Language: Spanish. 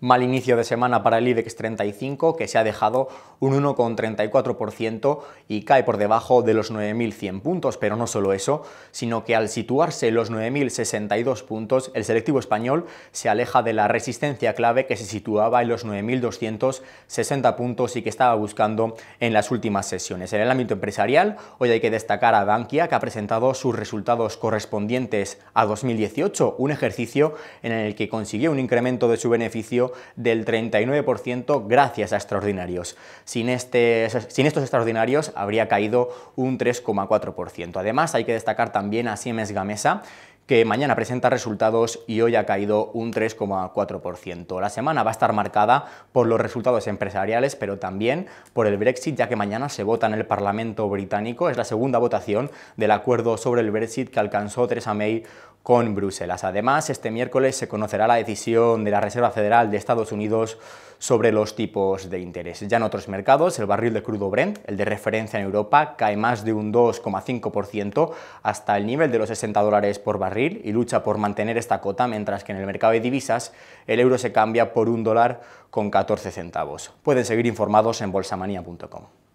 Mal inicio de semana para el IBEX 35, que se ha dejado un 1,34% y cae por debajo de los 9.100 puntos, pero no solo eso, sino que al situarse los 9.062 puntos, el selectivo español se aleja de la resistencia clave que se situaba en los 9.260 puntos y que estaba buscando en las últimas sesiones. En el ámbito empresarial, hoy hay que destacar a Bankia, que ha presentado sus resultados correspondientes a 2018, un ejercicio en el que consiguió un incremento de su beneficio del 39% gracias a extraordinarios. Sin, este, sin estos extraordinarios habría caído un 3,4%. Además, hay que destacar también a Siemens Gamesa, que mañana presenta resultados y hoy ha caído un 3,4%. La semana va a estar marcada por los resultados empresariales, pero también por el Brexit, ya que mañana se vota en el Parlamento británico. Es la segunda votación del acuerdo sobre el Brexit que alcanzó Theresa May con Bruselas. Además, este miércoles se conocerá la decisión de la Reserva Federal de Estados Unidos sobre los tipos de interés. Ya en otros mercados, el barril de crudo Brent, el de referencia en Europa, cae más de un 2,5% hasta el nivel de los 60 dólares por barril y lucha por mantener esta cota, mientras que en el mercado de divisas el euro se cambia por un dólar con 14 centavos. Pueden seguir informados en bolsamanía.com.